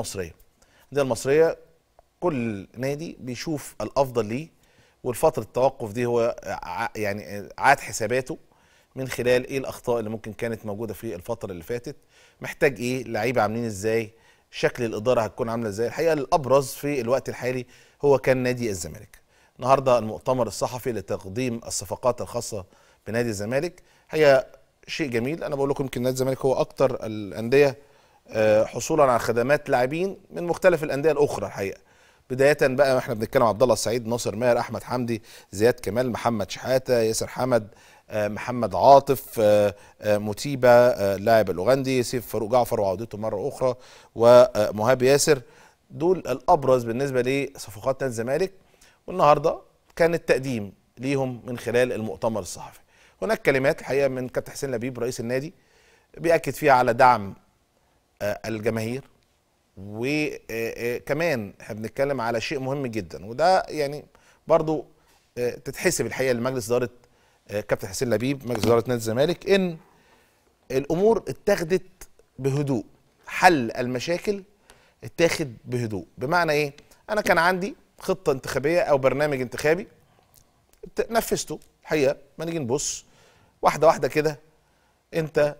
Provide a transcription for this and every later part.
المصريه الانديه المصريه كل نادي بيشوف الافضل ليه والفتره التوقف دي هو يعني عاد حساباته من خلال ايه الاخطاء اللي ممكن كانت موجوده في الفتره اللي فاتت محتاج ايه لعيبه عاملين ازاي شكل الاداره هتكون عامله ازاي الحقيقه الابرز في الوقت الحالي هو كان نادي الزمالك النهارده المؤتمر الصحفي لتقديم الصفقات الخاصه بنادي الزمالك هي شيء جميل انا بقول لكم يمكن نادي الزمالك هو اكتر الانديه آه، حصولا على خدمات لاعبين من مختلف الانديه الاخرى الحقيقه بدايه بقى احنا بنتكلم عبد الله السعيد ناصر ماهر احمد حمدي زياد كمال محمد شحاته ياسر حمد آه، محمد عاطف آه، متيبه اللاعب الاوغندي سيف فاروق جعفر وعودته مره اخرى ومهاب ياسر دول الابرز بالنسبه لصفقات نادي الزمالك والنهارده كان التقديم ليهم من خلال المؤتمر الصحفي هناك كلمات الحقيقه من كابتن حسين لبيب رئيس النادي بيأكد فيها على دعم آه، الجماهير وكمان آه، آه، احنا بنتكلم على شيء مهم جدا وده يعني برضو تتحسب الحقيقه لمجلس اداره كابتن حسين لبيب مجلس اداره نادي الزمالك ان الامور اتخذت بهدوء حل المشاكل اتاخد بهدوء بمعنى ايه انا كان عندي خطه انتخابيه او برنامج انتخابي نفذته الحقيقه ما نيجي نبص واحده واحده كده انت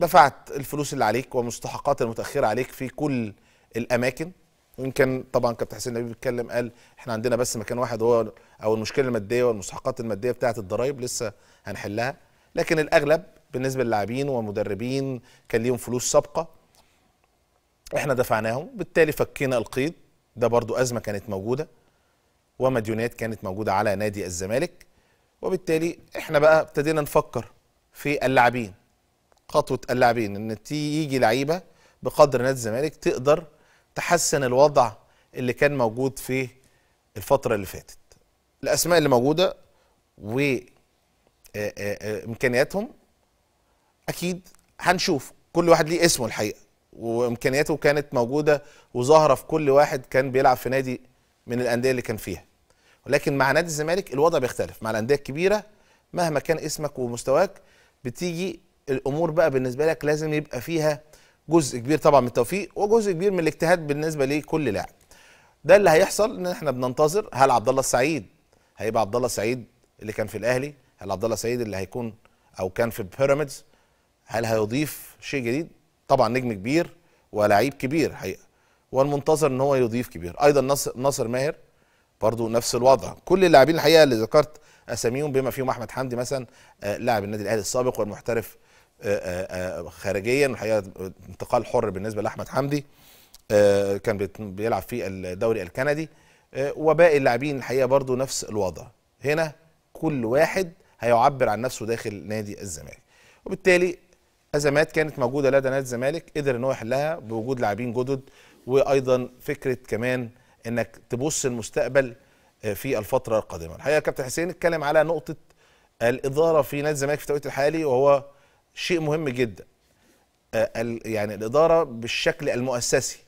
دفعت الفلوس اللي عليك ومستحقات المتاخره عليك في كل الاماكن وان كان طبعا كابتن حسين نبيل بيتكلم قال احنا عندنا بس مكان واحد هو او المشكله الماديه والمستحقات الماديه بتاعه الضرايب لسه هنحلها لكن الاغلب بالنسبه للاعبين ومدربين كان ليهم فلوس سابقه احنا دفعناهم بالتالي فكينا القيد ده برضو ازمه كانت موجوده ومديونات كانت موجوده على نادي الزمالك وبالتالي احنا بقى ابتدينا نفكر في اللاعبين خطوه اللاعبين ان يجي لعيبه بقدر نادي الزمالك تقدر تحسن الوضع اللي كان موجود في الفتره اللي فاتت الاسماء اللي موجوده و آه، آه، آه، امكانياتهم اكيد هنشوف كل واحد ليه اسمه الحقيقه وامكانياته كانت موجوده وظاهره في كل واحد كان بيلعب في نادي من الانديه اللي كان فيها ولكن مع نادي الزمالك الوضع بيختلف مع الانديه الكبيره مهما كان اسمك ومستواك بتيجي الامور بقى بالنسبه لك لازم يبقى فيها جزء كبير طبعا من التوفيق وجزء كبير من الاجتهاد بالنسبه لكل لاعب ده اللي هيحصل ان احنا بننتظر هل عبد الله السعيد هيبقى عبد الله السعيد اللي كان في الاهلي هل عبد الله السعيد اللي هيكون او كان في بيراميدز هل هيضيف شيء جديد طبعا نجم كبير ولعيب كبير حقيقه والمنتظر ان هو يضيف كبير ايضا ناصر ناصر ماهر برضو نفس الوضع كل اللاعبين الحقيقه اللي ذكرت اساميهم بما فيهم احمد حمدي مثلا آه، لاعب النادي الاهلي السابق والمحترف آه، آه، آه، خارجيا الحقيقه انتقال حر بالنسبه لاحمد حمدي كان بيلعب في الدوري الكندي وباقي اللاعبين الحقيقه برضو نفس الوضع هنا كل واحد هيعبر عن نفسه داخل نادي الزمالك وبالتالي ازمات كانت موجوده لدى نادي الزمالك قدر ان هو يحلها بوجود لاعبين جدد وايضا فكره كمان انك تبص المستقبل في الفتره القادمه الحقيقه كابتن حسين اتكلم على نقطه الاداره في نادي الزمالك في التوقيت الحالي وهو شيء مهم جدا آه، يعني الاداره بالشكل المؤسسي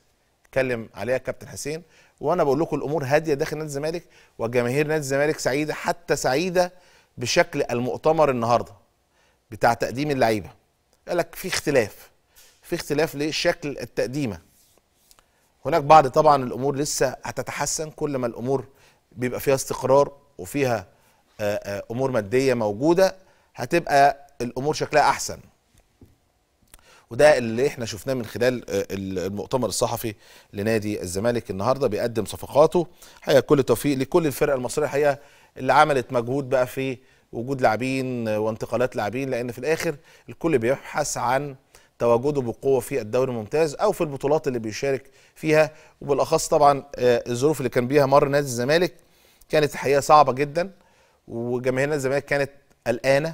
اتكلم عليها كابتن حسين وانا بقول لكم الامور هاديه داخل نادي الزمالك وجماهير نادي الزمالك سعيده حتى سعيده بشكل المؤتمر النهارده بتاع تقديم اللعيبه قال لك في اختلاف في اختلاف لشكل التقديمه هناك بعض طبعا الامور لسه هتتحسن كل ما الامور بيبقى فيها استقرار وفيها آه، آه، امور ماديه موجوده هتبقى الامور شكلها احسن وده اللي احنا شفناه من خلال آه، المؤتمر الصحفي لنادي الزمالك النهارده بيقدم صفقاته حقيقه كل التوفيق لكل الفرق المصريه الحقيقه اللي عملت مجهود بقى في وجود لاعبين آه، وانتقالات لاعبين لان في الاخر الكل بيبحث عن تواجده بقوه في الدوري الممتاز او في البطولات اللي بيشارك فيها وبالاخص طبعا آه، الظروف اللي كان بيها مر نادي الزمالك كانت الحقيقه صعبه جدا وجماهير نادي الزمالك كانت قلقانه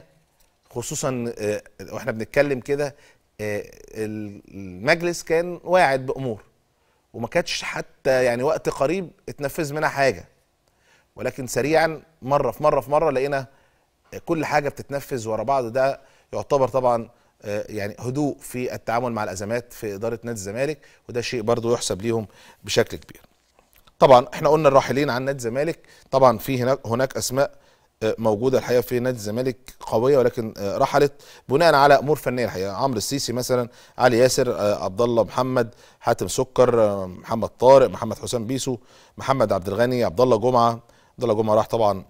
خصوصا آه، واحنا بنتكلم كده آه، المجلس كان واعد بامور وما كانتش حتى يعني وقت قريب اتنفذ منها حاجه ولكن سريعا مره في مره في مره لقينا آه، كل حاجه بتتنفذ ورا بعض ده يعتبر طبعا يعني هدوء في التعامل مع الازمات في اداره نادي الزمالك وده شيء برضو يحسب ليهم بشكل كبير. طبعا احنا قلنا الراحلين عن نادي الزمالك طبعا في هناك هناك اسماء موجوده الحقيقه في نادي الزمالك قويه ولكن آه، رحلت بناء على امور فنيه الحقيقه عمرو السيسي مثلا علي ياسر آه، عبد الله محمد حاتم سكر آه، محمد طارق محمد حسام بيسو محمد عبد الغني عبد الله جمعه عبد الله جمعه راح طبعا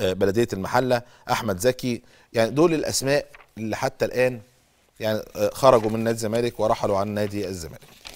بلديه المحله احمد زكي يعني دول الاسماء اللي حتى الان يعني خرجوا من نادي الزمالك ورحلوا عن نادي الزمالك